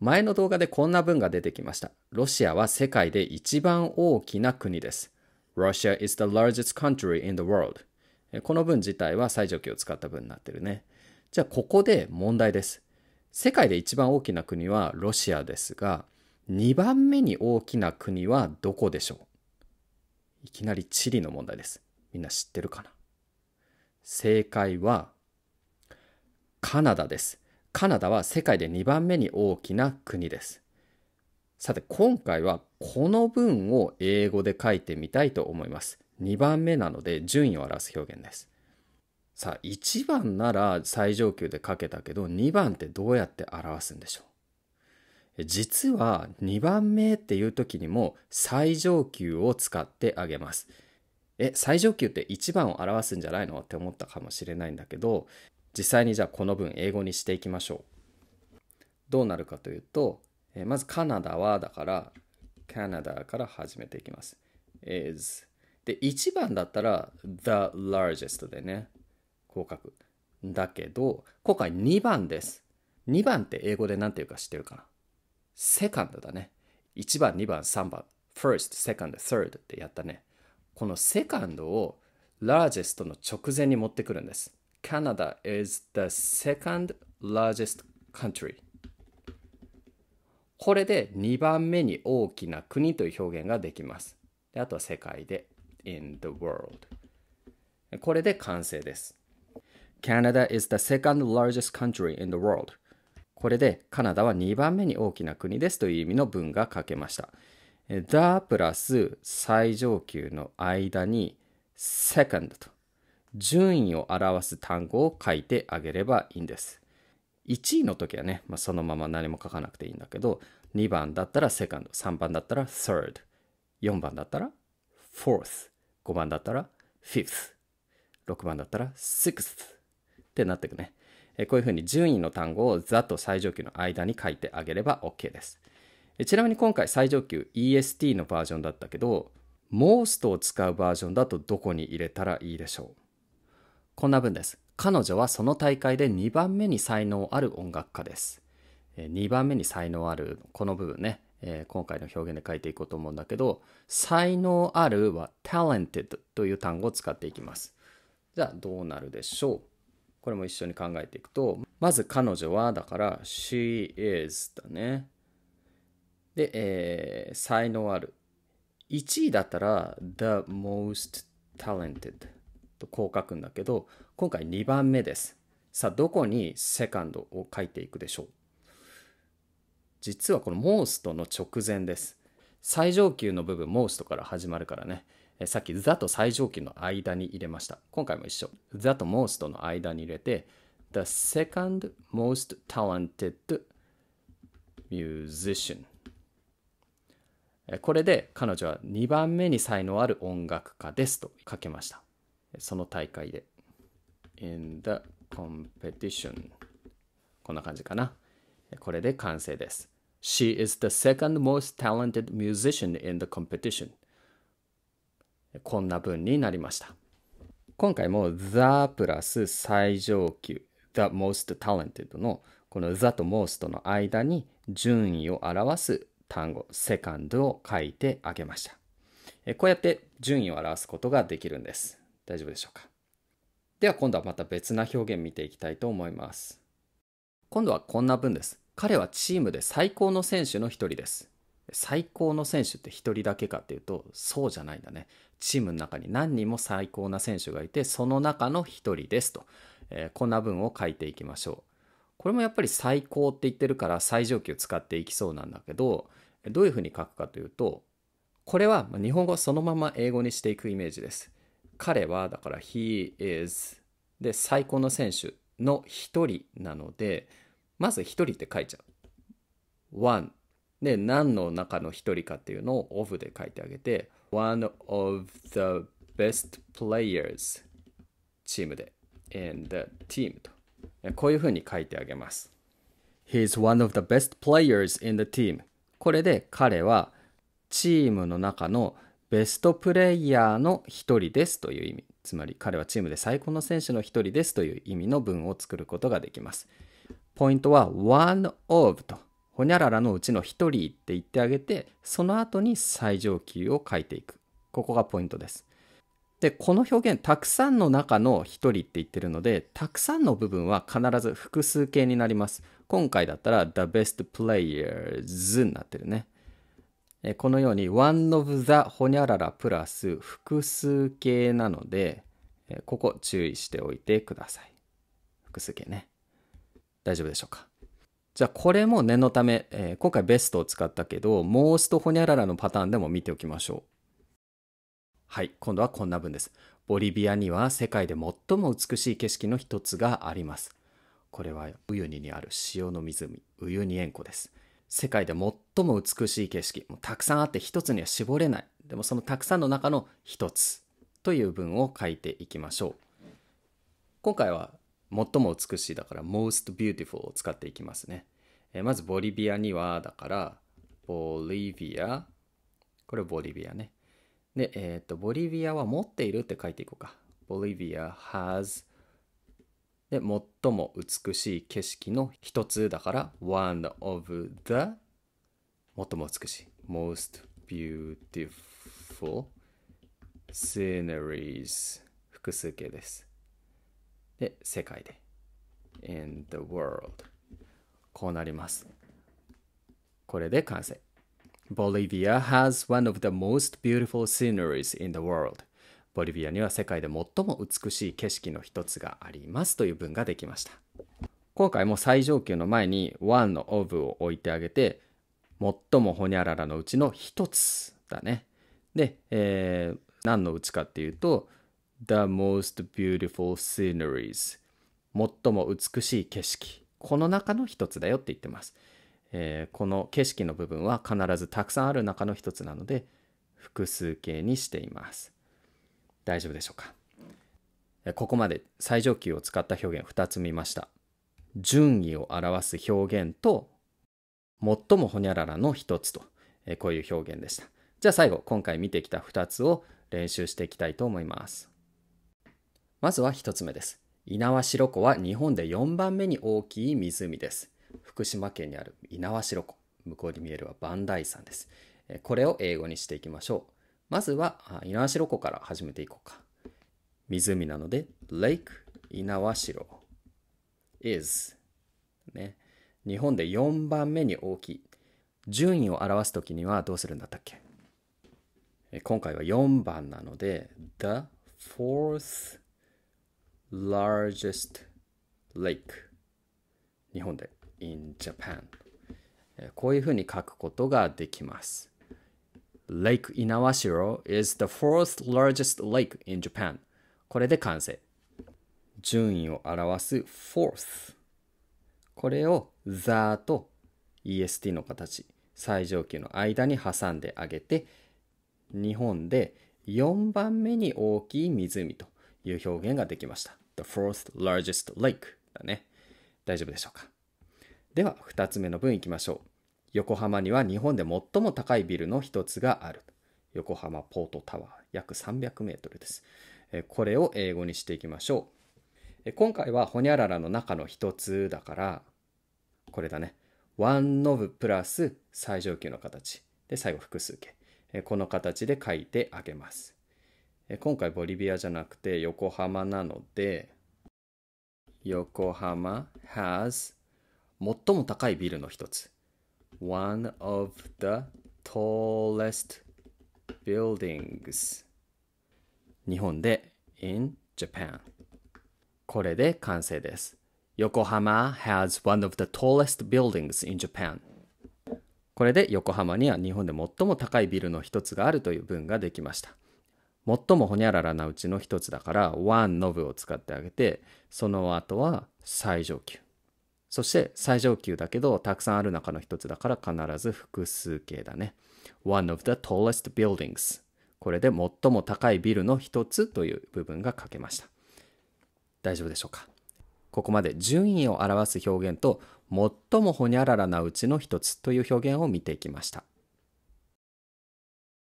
前の動画でこんな文が出てきました。ロシアは世界で一番大きな国です。Russia is the largest country in the world. この文自体は最上級を使った文になってるね。じゃあここで問題です。世界で一番大きな国はロシアですが、2番目に大きな国はどこでしょういきなり地理の問題です。みんな知ってるかな正解はカナダです。カナダは世界で2番目に大きな国です。さて今回はこの文を英語で書いてみたいと思います。2番目なので順位を表す表現です。さあ1番なら最上級で書けたけど2番ってどうやって表すんでしょう実は2番目っていう時にも最上級を使ってあげます。え最上級って1番を表すんじゃないのって思ったかもしれないんだけど実際にじゃあこの文英語にしていきましょう。どうなるかというと、えー、まずカナダはだから、カナダから始めていきます。is で、1番だったら the largest でね、合格。だけど、今回2番です。2番って英語で何て言うか知ってるかなセカンドだね。1番、2番、3番。first, second, third ってやったね。このセカンドを largest の直前に持ってくるんです。Canada is the second largest country これで2番目に大きな国という表現ができます。であとは世界で in the world これで完成です。Canada is the second largest country in the world これでカナダは2番目に大きな国ですという意味の文が書けました。the プラス最上級の間に second と順位を表す単語を書いてあげればいいんです。1位の時はね、まあ、そのまま何も書かなくていいんだけど、2番だったらセカンド、n d 3番だったら3 r d 4番だったら4。t h 5番だったら5。t h 6番だったら6 t h ってなってくね。えこういうふうに順位の単語をザと最上級の間に書いてあげれば OK です。えちなみに今回最上級 EST のバージョンだったけど、most を使うバージョンだとどこに入れたらいいでしょうこんな文です。彼女はその大会で2番目に才能ある音楽家です。2番目に才能ある、この部分ね、えー、今回の表現で書いていこうと思うんだけど、才能あるは talented という単語を使っていきます。じゃあどうなるでしょうこれも一緒に考えていくと、まず彼女は、だから、she is だね。で、えー、才能ある。1位だったら、the most talented。とこう書くんだけど今回2番目ですさあどこにセカンドを書いていくでしょう実はこのモーストの直前です最上級の部分モーストから始まるからねさっき「ザ」と最上級の間に入れました今回も一緒「ザ」と「モースト」の間に入れて The second most talented musician これで彼女は2番目に才能ある音楽家ですと書けましたその大会で。in the competition こんな感じかな。これで完成です。She is the second most talented musician in the competition. こんな文になりました。今回も the プラス最上級 the most talented のこの the と most の間に順位を表す単語 second を書いてあげました。こうやって順位を表すことができるんです。大丈夫でしょうかでは今度はまた別な表現見ていきたいと思います今度はこんな文です彼はチームで最高の選手の一人です最高の選手って一人だけかっていうとそうじゃないんだねチームの中に何人も最高な選手がいてその中の一人ですと、えー、こんな文を書いていきましょうこれもやっぱり最高って言ってるから最上級使っていきそうなんだけどどういうふうに書くかというとこれは日本語そのまま英語にしていくイメージです彼はだから he is で最高の選手の一人なのでまず一人って書いちゃう one で何の中の一人かっていうのを of で書いてあげて one of the best players チームで and the team とこういうふうに書いてあげます He is one of the best players in the team これで彼はチームの中のベストプレイヤーの一人ですという意味つまり彼はチームで最高の選手の一人ですという意味の文を作ることができますポイントは one of とほにゃららのうちの一人って言ってあげてその後に最上級を書いていくここがポイントですでこの表現たくさんの中の一人って言ってるのでたくさんの部分は必ず複数形になります今回だったら the best players になってるねこのように one of the ほにゃららプラス複数形なので、ここ注意しておいてください。複数形ね。大丈夫でしょうか。じゃあこれも念のため、今回ベストを使ったけど、モーストホニャララのパターンでも見ておきましょう。はい、今度はこんな文です。ボリビアには世界で最も美しい景色の一つがあります。これはウユニにある塩の湖、ウユニ塩湖です。世界で最も美しい景色もたくさんあって一つには絞れないでもそのたくさんの中の一つという文を書いていきましょう今回は最も美しいだから most beautiful を使っていきますね、えまずボリビアにはだからボリビアこれボリビアねでえっ、ー、とボリビアは持っているって書いていこうかボリビア has で、最も美しい景色の一つだから、one of the 最も美しい most beautiful sceneries 複数形です。で、世界で in the world こうなります。これで完成。Bolivia has one of the most beautiful sceneries in the world. ボリビアには世界で最も美しい景色の一つがありますという文ができました今回も最上級の前に1のオブを置いてあげて最もホニャララのうちの一つだねで、えー、何のうちかっていうと The most beautiful sceneries 最も美しい景色この中の一つだよって言ってます、えー、この景色の部分は必ずたくさんある中の一つなので複数形にしています大丈夫でしょうかここまで最上級を使った表現2つ見ました順位を表す表現と最もほにゃららの1つとこういう表現でしたじゃあ最後今回見てきた2つを練習していきたいと思いますまずは1つ目です猪苗代湖は日本で4番目に大きい湖です福島県にある猪苗代湖向こうに見えるは磐梯山ですこれを英語にしていきましょうまずは、猪苗代湖から始めていこうか。湖なので、Lake 猪苗代 is、ね、日本で4番目に大きい。順位を表すときにはどうするんだったっけ今回は4番なので、The fourth largest lake 日本で in Japan こういうふうに書くことができます。Lake Inawashiro is the fourth largest lake in Japan. これで完成。順位を表す fourth。これを the と est の形、最上級の間に挟んであげて、日本で4番目に大きい湖という表現ができました。The fourth largest lake だね。大丈夫でしょうか。では、2つ目の文いきましょう。横浜には日本で最も高いビルの一つがある。横浜ポートタワー、約300メートルです。これを英語にしていきましょう。今回はホニャララの中の一つだから、これだね。one of プラス最上級の形。で、最後複数形。この形で書いてあげます。今回ボリビアじゃなくて横浜なので、横浜 has 最も高いビルの一つ。one of the tallest buildings 日本で in Japan これで完成です横浜 has one of the tallest buildings in Japan これで横浜には日本で最も高いビルの一つがあるという文ができました最もほにゃららなうちの一つだから one of を使ってあげてその後は最上級そして最上級だけどたくさんある中の一つだから必ず複数形だね。One of the tallest buildings これで最も高いビルの一つという部分が書けました。大丈夫でしょうかここまで順位を表す表現と最もほにゃららなうちの一つという表現を見ていきました。